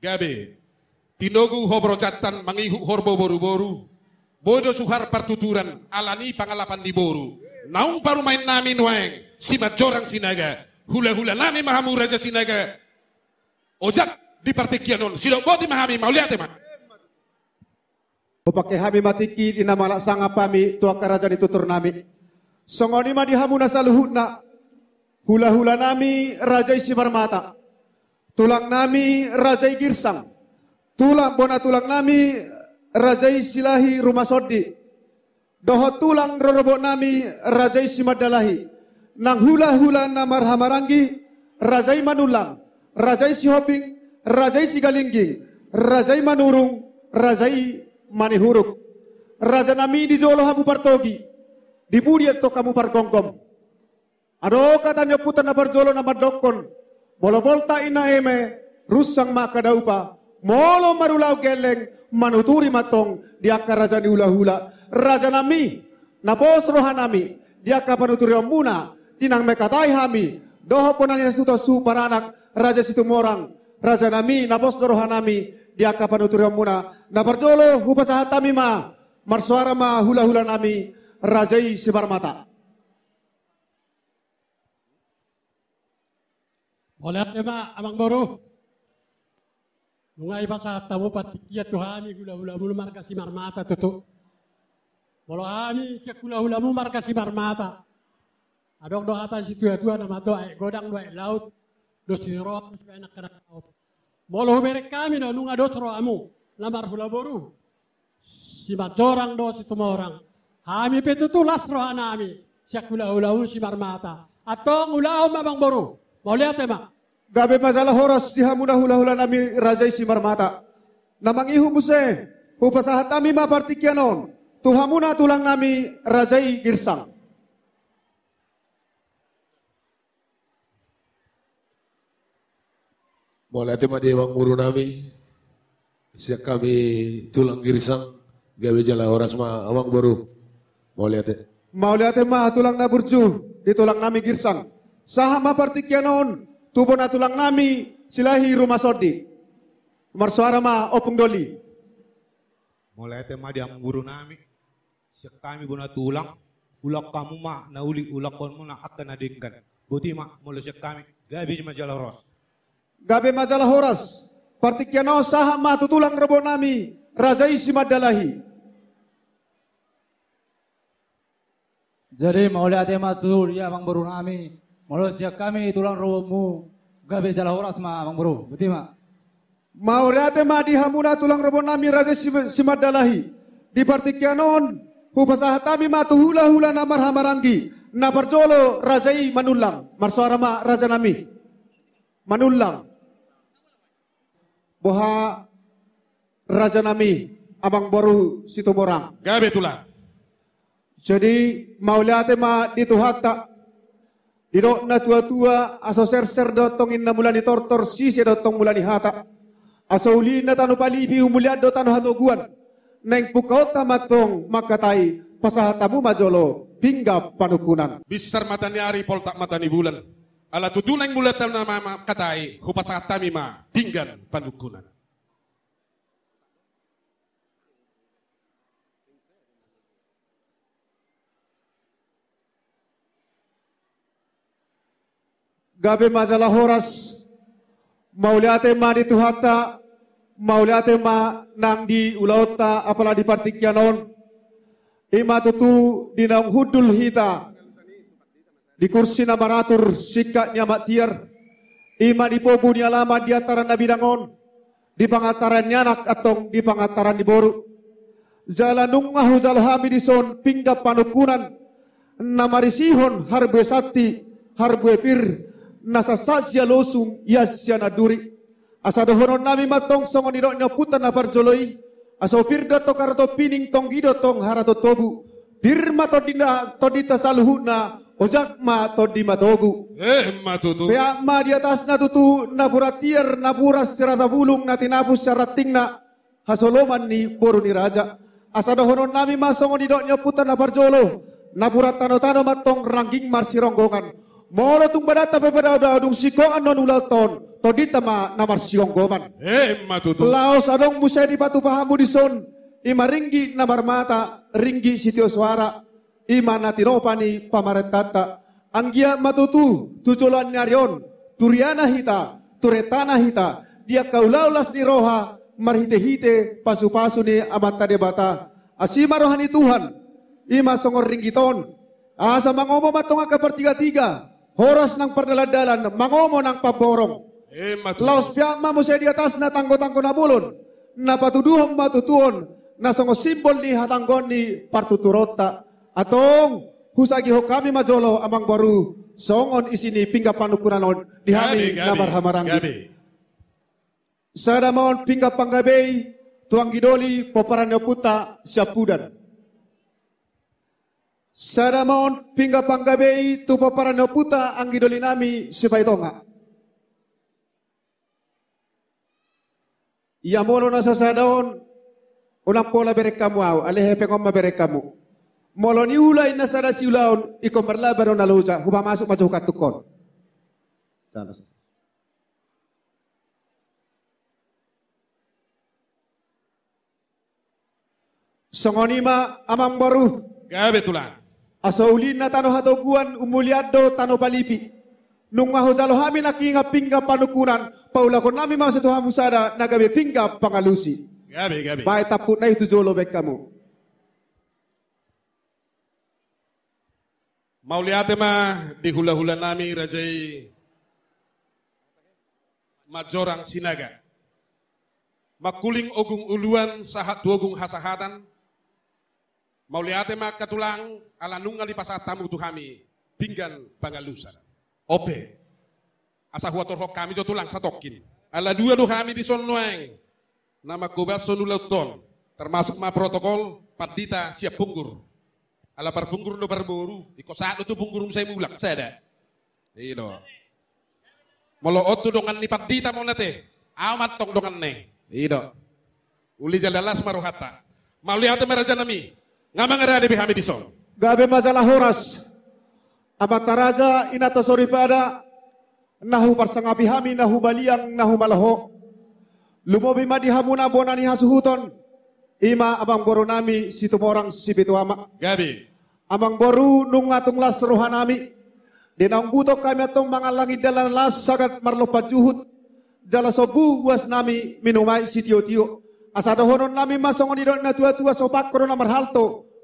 Gabe. Tinogu catan mangihu horbo boru-boru. Bodo suhar pertuturan alani pangalapan di boru. Naung paru main nami nueng. Simat jorang sinaga. Hula-hula nami mahamu raja sinaga. Ojak di partikianon. Sidok boti mahami lihat mah. Upake hami matiki nama lak sanga pami tua kerajaan tutur nami. Songoni madihamuna saluhutna. Hula-hula nami raja isi mata. Tulang nami Rajai Girsang. Tulang bona tulang nami Rajai Silahi Rumah Sodi. Doho tulang rorobok nami Rajai Simadalahi. Nang hula hula namar hamarangi Rajai Manulang. Rajai Sihoping. Rajai Sigalinggi. Rajai Manurung. Rajai Manihuruk. Raja nami di Jolo hamu partogi. Di Budiat kamu parkongkom. Ado katanya putan na parjolo na madokon. Bola volta ina eme rusang makadaupa, Molo marulau geleng manuturi matong dia kerajaan hula-hula. Raja nami, pos rohanami, dia panuturi omuna, tinang mekatai hami, doho ponani suto su paranak, raja situ morang, raja nami, pos rohanami, dia kapanuturi omuna, naparjolo hupasahatami ma, marsuara ma hula-hula nami, rajai sebar mata. Oleh tema abang boru. Nungai basa tamu patikia tuhami gula gula mulu marka si marmata tutu. Boleh ami cek gula gula mulu marka si marmata. Adok doa atas situ ya tuan nama doa godang doa laut do sirok supaya nak kena laut. Molo merek kami no nunga do roh amu lamar gula boru. Si orang dosi situ orang. Hami petutu las rohanami. Cek gula gula si marmata. Atau gula om abang boru. Boleh tema. Gabe masalah horas muna hula-hula nami raja isi marmata. Namang ihu muse, pasahat nami mapartikyanon. Tuhamuna tulang nami raja i girsang. Boleh tema dewang muru nami. Siak kami tulang girsang. Gabe jala horas ma awang baru. Mau lihat Mau lihat emak tulang naburju. Di tulang nami girsang. Saham partikianon tubona tulang nami silahi rumah sodi. suara ma opung doli. Mulai tema dia mengguru nami. Sek kami buna tulang. Ulak kamu ma nauli ulak konmu na akan adingkan. Buti ma mulai sek kami. Gabi majalah horas. Gabi majalah horas. Partikyano sahama tutulang tulang rebo nami. Razai simadalahi. Jadi mau lihat tema tur ya bang nami Malaysia kami tulang robomu gabe jala horas ma bang bro mak. Mau ma di dihamuna tulang robo nami raja simadalahi di partikianon hu pasahatami ma tuhula hula namar hamarangi na parjolo rajai manullang marsuara ma raja nami manullang boha raja nami abang boru situmorang gabe tulang jadi mau mauliate ma tuhak tak Dino na tua tua aso ser ser dotong inna mulani tortor si si dotong mulani hata. Aso uli na tanu palipi umulia do hato hatoguan. Neng pukau tamatong makatai pasahatamu majolo hingga panukunan. Bisar matani hari tak matani bulan. Ala neng mulia tamu nama katai hupasatami ma pinggan panukunan. gabe mazala horas mauliate ma di Tuhata, mauliate ma nang di ulauta apala di partikianon, ima tutu di nang hudul hita di kursi namaratur sikat nyamat tiar ima di pobu ni alama di antara nabi dangon di pangataran nyanak atong di pangataran di boru jalanung nungahu jalhami hamidison pinggap panukunan namarisihon harbe sati harbe pir nasa sasya losung yasya naduri. Asa dohono nami matong songon iroknya putan nafar joloi. Asa firda to karato pining tong gido tong harato tobu. Dirma to dina to dita saluhuna ojak ma to di matogu. Eh tutu. Pea ma di atas na tutu na napuras serata bulung nati napus syarat tingna. Hasoloman ni boru ni raja. Asa dohono nami masongon iroknya putan nafar jolo. Napurat tano-tano matong rangging marsironggongan. Molo tung pada ada adung siko anon ulal ton. Todita nama namar sigong goman. Eh matutu. Laos adong musai di patu pahamu di son. Ima ringgi namar mata, ringgi sitio suara. Ima nati natiropani pamarentata. Anggia matutu, tujulan nyarion. Turiana hita, turetana hita. Dia kaulaulas di roha, marhite-hite, pasu-pasu ni amanta debata. asih marohani Tuhan, ima songor ringgiton. Asa mangomo matonga ke pertiga-tiga. Horas ng pardaladalan, mangomo ng paborong. Eh, Laos piyak mo siya di atas na tanggo-tanggo na bulon. Napatuduhong matutuon na songo simbol ni hatanggon ni partuturota. Atong ho kami majolo amang baru songon isini pingga panukunanon di hami na barhamarangi. Sada maon pingga panggabay, tuang gidoli poparanyo puta siapudan. Sadamaon pingga panggabei puta para noputa anggidolinami sipaitonga. Ia mono sa sadaon ulang pola kamu au alehe pengom kamu. Molo ni ulai sada si ulaon ikom berla baron aluja huba masuk macam katukon. Songonima amang baru. Gabe tulang. Asaulina tano hatoguan umuliado tano palipi. Nung hami na kinga pingga panukunan, paula ko nami mga sa hamusada na gabi pingga pangalusi. Gabi, gabi. Bae tapu na ito jolo bek kamu. Mauliate ma di hula-hula nami rajai majorang sinaga. Makuling ogung uluan sahat duogung hasahatan Mau lihat tema ketulang ala nunggal di pasar tamu tuh kami pinggan bangalusan. Ope. Asa huator hok kami jo tulang satokin. Ala dua tuh kami di sonueng Nama kuba sonulauton. Termasuk ma protokol padita siap punggur. Ala parbungkur do barboru. Iko saat itu punggur saya mulak saya ada. Iyo. Molo otu dongan ni padita mau nate. Amat tong dongan ne. Iyo. Uli jalalas maruhata. mereka jenami, Gak debi hami diso. Gabe masalah horas. Amataraja inata soripada nahu parsangapi hami nahu baliang nahu malaho. Lumobi madi hamuna bonani hasuhuton. Ima abang boronami situ orang sipitu ama. Gabi. abang boru nung atung rohanami. Dinang buto kami atong mangalangi dalan las sagat marlopat juhut. Jala sobu was nami minumai sitio tio. Asa honon lami masong di dona tua tua sopak korona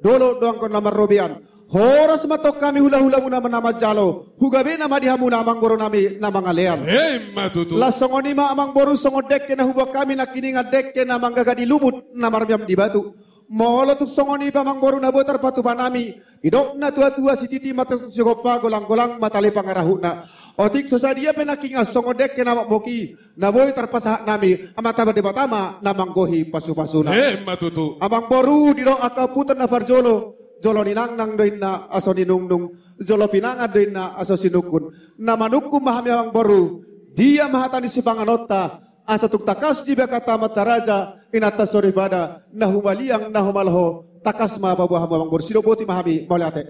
dolo doang kon namar robian horas matok kami hula hula muna nama jalo be nama di hamuna amang boro nami nama ngalean hey matutu la songo amang boru songo dekke na huba kami na kini ngadeke na manggaga di lumut namar miam di batu Molo tuk songoni pamang boru nabo terpatu panami. Idok na tua tua si titi mata sosiopa golang golang mata le na, Otik susah dia penakinga songodek ke nama boki. nabo terpasah nami. Amata bade batama namang gohi pasu pasuna. Eh matutu. Amang boru didok aka puter na farjolo. Jolo ninang nang doin na aso ninung nung. Jolo pinang adoin na aso sinukun. nama manukum mahami amang boru. Dia mahatani si panganota, Asa tuk takas di bekata mata raja inata sore bada nahumaliang nahumalho takasma bang bor borsilo boti mahami mauliate.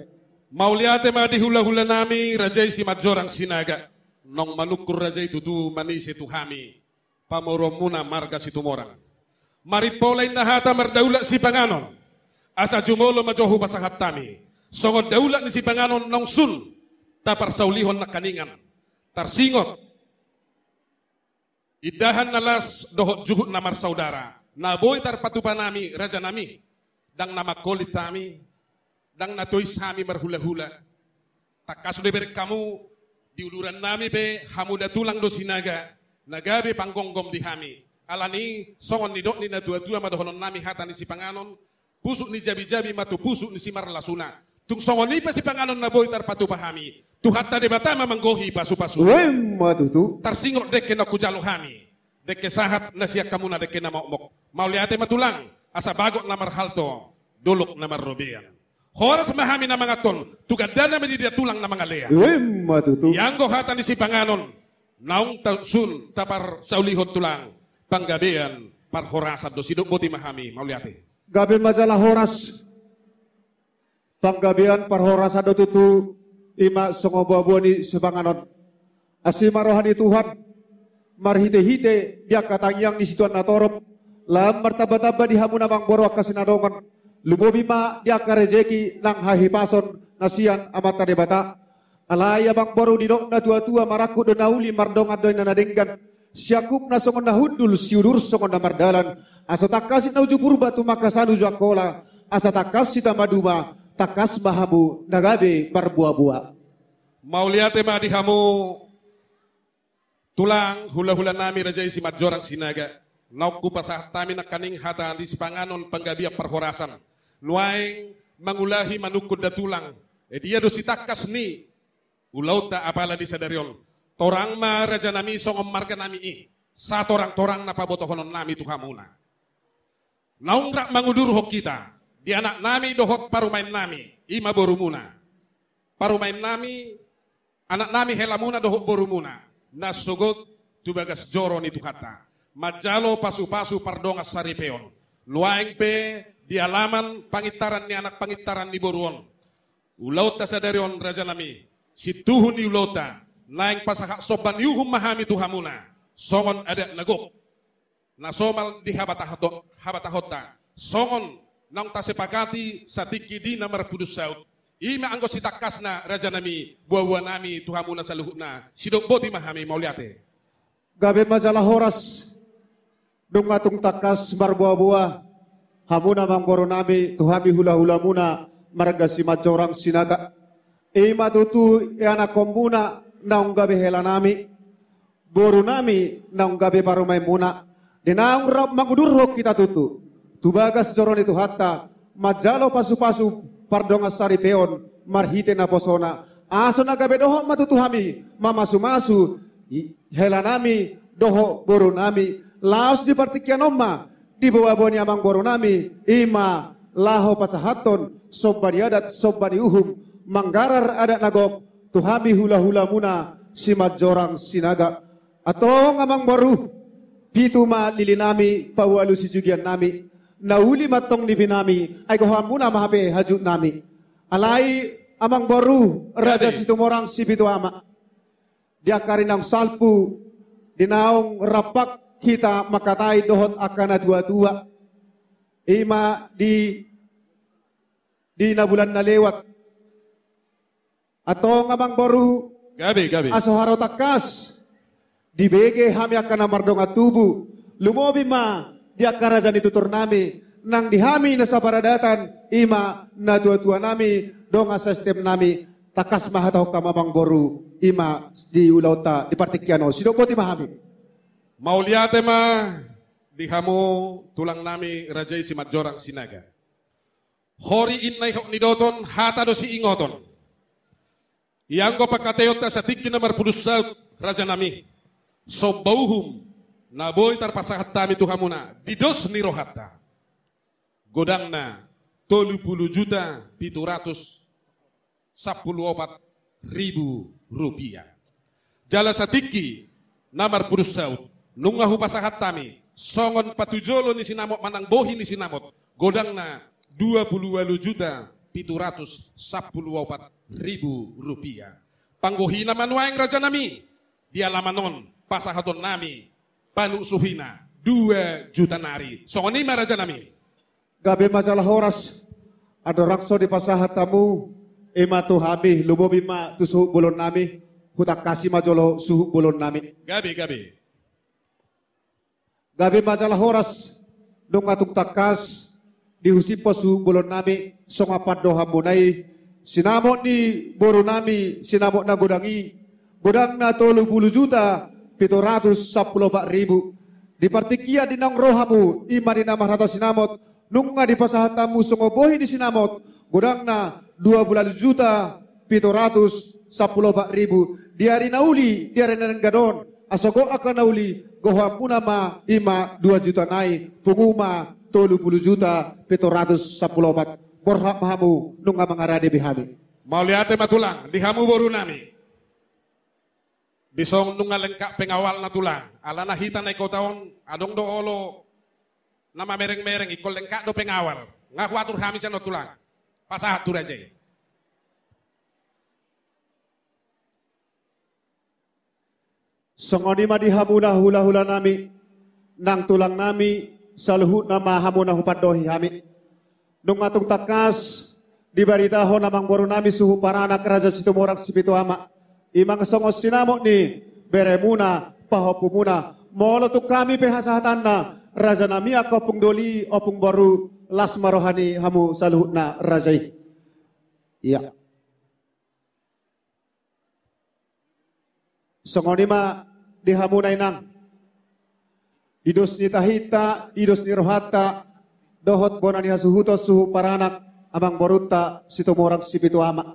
Mauliate ma dihula hula nami raja si majorang sinaga. Nong malukur raja itu tu manis itu hami. Pamoromuna marga situ morang. Maripola indahata mardaula si panganon. Asa jumolo majohu pasahat tami. songo daula ni si panganon nong sul. Tapar saulihon nakaningan tersingot Idahan nalas dohot juhut namar saudara na boy tar patupanami raja nami dang nama kolit kami dang natois kami marhula-hula tak deber kamu diuluran uluran nami be hamuda tulang dosinaga nagabe panggonggom di kami alani songon ni dok ni dua tua madohonon nami hatani si panganon pusuk ni jabi-jabi matu pusuk ni si marlasuna tung songon ni pa si panganon na boy tar patupahami Tuhat tadi batama manggohi pasu-pasu. Wem matutu. dek deke na kujaluhami deke kamu nasiya kamuna deke nama umok. Mauliate matulang asa bagot nama halto duluk nama robian. Horas mahami na mga ton, menjadi medidya tulang nama ngalea Yang go hatan di sipanganon, naung tasul tapar saulihot tulang, panggabian par horasan do sidok boti mahami, mauliate. Eh. Gabi majalah horas, panggabian par horasan do tutu, ima songobabuani sipanganon. Asima rohani Tuhan, marhite hite biak yang di situan natorop lam martaba-taba di hamuna mang borok kasinadongan lubobi ma biak karejeki nang pason nasian amat debata alaya abang boru di dokna tua-tua maraku donauli mardong adoy nanadenggan siakup na songon na hundul siudur songon na mardalan asa takas na uju purba tu makasanu jakola asa takas sita maduma takas mahabu nagabe barbuah-buah Mauliate dihamu Tulang hula-hula nami raja isi majorang sinaga. Naukku pasah tamina kaning hata di sepanganon penggabia perhorasan. Nuaing mangulahi manukud tulang. E dia dositakas ni. Ulau tak apala di sadarion. Torang ma raja nami songom marga nami i. Satu orang-torang napa botohonon nami tuhamuna. Naungrak mangudur hok kita. Di anak nami dohok parumain nami. Ima borumuna. Parumain nami. Anak nami helamuna dohok borumuna nasugot tubagas joron itu kata. Majalo pasu-pasu pardongas saripeon. luang pe di alaman pangitaran ni anak pangitaran ni boruon. Ulauta sadarion raja nami. Situhun ni ulauta. Naing pasahak soban yuhum mahami tuhamuna. Songon ada nagok. Nasomal di habatahota. Songon nang tasepakati satiki di namar pudus saut. Ima anggo kasna raja nami, buah-buah nami, tuhamuna saluhuna. Sidok boti mahami mau mauliate. Gabe majalah horas, dong atung takas marbuah-buah. buah Hamuna mangboro nami, tuhami hula hula muna marga si macorang sinaga. Ima tutu iana e kombuna, naung gabe hela nami. Boru nami, naung gabe parumai muna. Dinaung rap mangudurro kita tutu. Tubagas joron itu hatta, majalo pasu-pasu pardonga saripeon marhite na posona aso na gabe doho matutuhami sumasu helanami doho gorunami laos di oma di bawah boni amang gorunami ima laho pasahaton sobani adat sobani uhum manggarar adat nagok tuhami hula hula muna si majorang sinaga atong amang baru pituma lilinami pawalu si jugian nami nahuli matong ni vinami ay na mahape hajut nami. Alai amang baru raja situmorang si ama. Dia karinang salpu dinaung rapak kita makatai dohot akana dua-dua. Ima di di na bulan na lewat. Atong amang baru gabi gabi asoharo takas di bege hami akana mardong atubu. Lumobi ma dia karajan itu turnami nang dihami nasabaradatan ima natua-tua nami dong asastem nami takas mahataw kamamang boru ima di ulauta di partikiano boti mahami mauliate ma dihamu tulang nami raja isi jorang sinaga hori innai hok nidoton hata dosi ingoton yang ko pakateyota sa tikki nomor pudus raja nami sobauhum naboy boi tarpasa hatta mitu hamuna. Didos niro hatta. Godangna. Tolu puluh juta. Pitu ratus. Sepuluh ribu rupiah. Jala satiki. Namar purus saut Nungahu pasahat tami Songon patujolo ni sinamot manang bohi ni sinamot. Godangna. Dua puluh walu juta. Pitu ratus. Sepuluh opat ribu rupiah. Panggohina manuaeng raja nami. Dia lamanon pasahaton nami Banu Suhina. Dua juta nari. Soni maraja nami. Gabe majalah horas. Ada rakso di pasahat tamu. ema tuhami. Lubo bima tusuh bulon nami. Hutak kasih majolo suhu bulon nami. Gabe, gabe. Gabe majalah horas. Dong atuk takas. Dihusipo suhu bulon nami. Songapat doha munai. Sinamot ni nami. Sinamot na godangi. Godang na tolu puluh juta pituratus pak ribu. di nong rohamu ima di nama rata sinamot. Nunga di pasahatamu sungobohi di sinamot. gudangna dua bulan juta pituratus pak ribu. di hari nauli, di hari gadon. asoko akan nauli, goha punama ima dua juta nai. Punguma tolu puluh juta pituratus sepuluh pak. mahamu nunga mau bihami. Mauliate matulang, dihamu borunami. Bisong nunga lengka pengawal na tula Ala hita na ikotaon adong do olo nama mereng mereng ikol lengka do pengawal. Nga kuatur hamis na tula pasah tu aja Songoni madi hamuna hula hula nami, nang tulang nami, saluhut nama hamuna dohi hami. Nung matung takas, di baritaho namang boru nami suhu para anak raja situ morak sipitu amak imang songo sinamo ni beremuna pahopumuna molo tu kami pehasahatanna raja nami kopung doli opung baru las marohani hamu saluhna rajai ya di hamu nainang idos ni tahita idos ni rohata dohot bonani hasuhuto suhu paranak abang boruta morang sipitu amak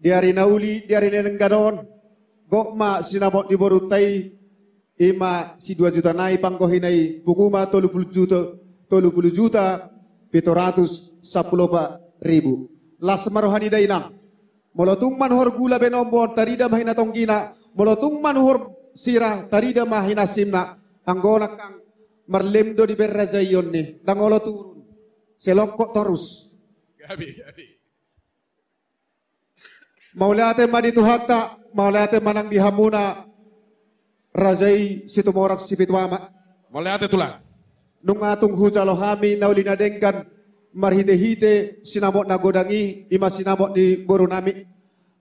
diari nauli diari nenenggadon gokma sinabot di borutai ima si dua juta nai pangkohinai pukuma tolu puluh juta tolu puluh juta pito ratus pak ribu las marohani dainang molotung manhor gula benombon tarida mahina tonggina molotung manhor sirah tarida mahina simna anggona kang merlemdo di berrazayon ni dangolo turun selokok terus gabi gabi Maulate mani tuhakta, maulate manang dihamuna, rajai situ morak sipitwama. Maulate tula. Nung atung hujalohami dengkan marhite-hite sinamot godangi, ima sinamot di boronami.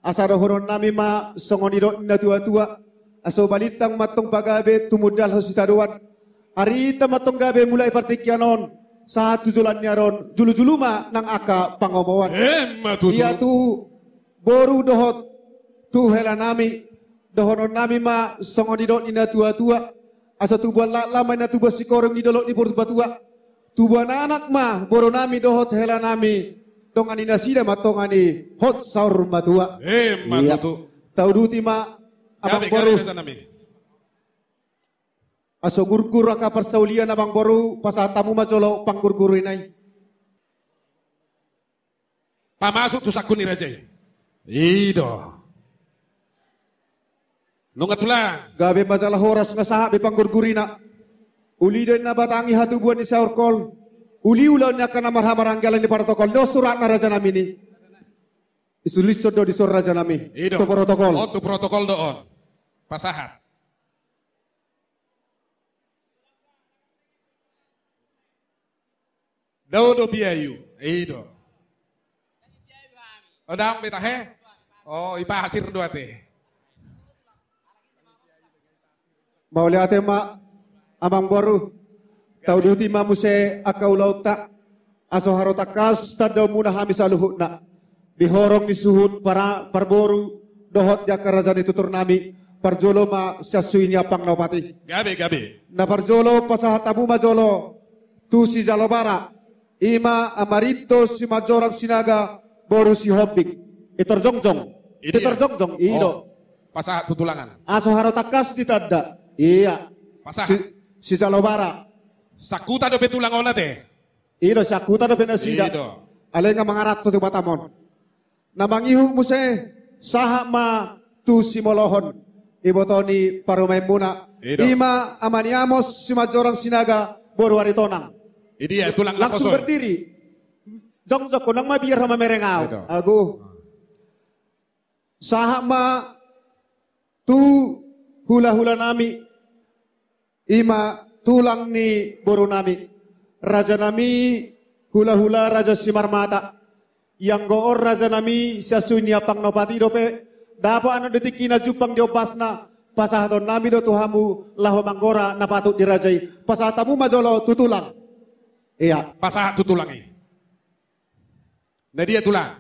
Asaro horon nami ma songonidot na tua-tua, aso balitang matong pagabe tumudal hositaduan. Hari matong gabe mulai partikianon sa tujulan niya julu-julu ma nang aka pangomawan. Eh, matutu. Iya tuh boru dohot tu helanami dohono nami ma songo di dot ina tua tua asa tubuh lama ina buat si korong di dolok di boru tua tua buat anak ma boru nami dohot helanami tongan ina sida ma tongan i hot saur matua eh iya. tu tau duti ma abang boru aso gurgur aka persaulian abang boru pasah tamu ma colo panggurgur inai Pamasuk tuh sakun irajai. Ido. Nungat pula. Gabe masalah horas nga sahab ipanggurgurina. Uli na batangi hatu buan ni saur kol. Uli akan na kana marhamaranggalan ni protokol. No surat na raja nami ni. Isulisod do di raja nami. Ido. Tu protokol. Oh tu protokol doon. Pasahat. Dawodo biayu. Ido. Odang betahe. Oh, ipa hasir dua teh. Mau lihat ma amang boru. Tau duti mamuse akau lauta aso harotakas tadau muna nak Dihorong disuhut suhut para parboru dohot ya kerajaan itu turnami. Parjolo ma syasuinya pangnopati. Gabe gabe. Na parjolo pasahat abu majolo tu si jalobara. Ima amarito si majorang sinaga boru si hobbik. Iterjongjong. Itu terjong-jong. Oh, iya. Pasah tutulangan. Asoharo ah, takas ditanda. Iya. Pasah. Si, si bara. Sakuta do betulang ona teh. iya sakuta do benasida. Iya. Ale nga mangarat to batamon. Namang mo se sahama tu simolohon. Ibotoni parumaimuna. Ido. Iya, Ima amaniamos si majorang sinaga boruaritonang. tonang. ya tulang Langsung berdiri. Jong jong kunang biar sama merengau. aku iya, sahama tu hula-hula nami ima tulang ni boru nami raja nami hula-hula raja simar mata yang goor raja nami siasunya pang nopati dope dapat anak detik kina jupang diopasna pasah nami do tuhamu laho manggora napatuk dirajai pasah tamu majolo tutulang iya pasah tutulangi nah dia tulang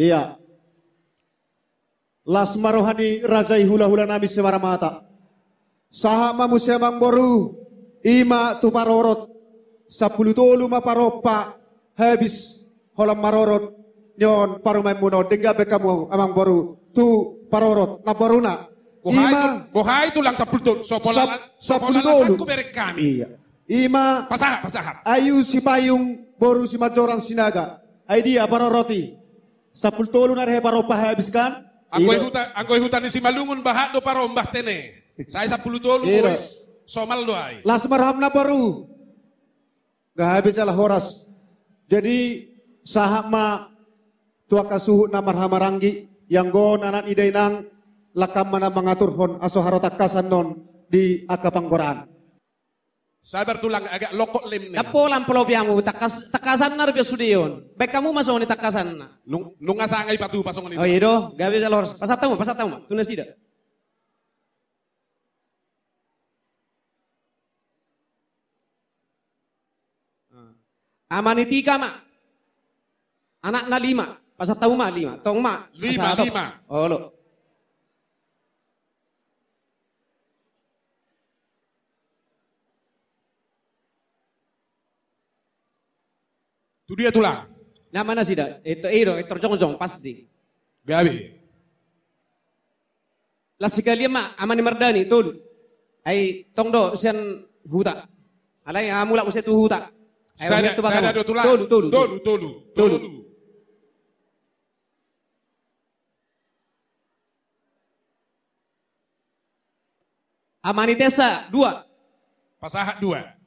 iya Lasma rohani razai hula hula nami sewara mata. Sahama musyamang boru ima tu parorot. Sapulu tolu ma paropa habis holam marorot nyon parumai muno dega bekamu amang boru tu parorot na boruna. Ima bohai lang sapulu tolu sopola sapulu tolu berek kami. Iya. Ima pasah pasah. Ayu si payung boru si majorang sinaga. Idea paroroti. Sapul tolu narhe paropa habiskan. Angkoy iya. hutan, angkoy hutan di Simalungun, bahak do para ombah tene. Saya sepuluh dulu boys. Iya. Somal doai. Las na baru. Gak habis lah horas. Jadi sahama tua kasuhu namar ranggi yang go nanan idainang lakam mana mengatur hon aso kasan non di akapang Sabar tulang agak lokok lim nih. lam pulau piamu takas takasan nar sudion. Baik kamu masuk nih takasan na. Nung nunga sangai patu pasong nih. Oh iya doh, bisa lor. Pasat tahu, pasat tahu. Tunas tidak. Ah. Amanitika mak. Anak na lima. Pasat tahu mak lima. Tong mak. Lima lima. Oh lo. dia tulang. Nah mana sih dah? Itu iya, itu terjongjong pasti. Gabi. Lah sekali mak amani merdani tuh. Ai tongdo sian huta. Alai amula ah, usai tu huta. Saya ada dua tulang. tun tun tun tulu tulu. Amani tesa dua. Pasahat dua.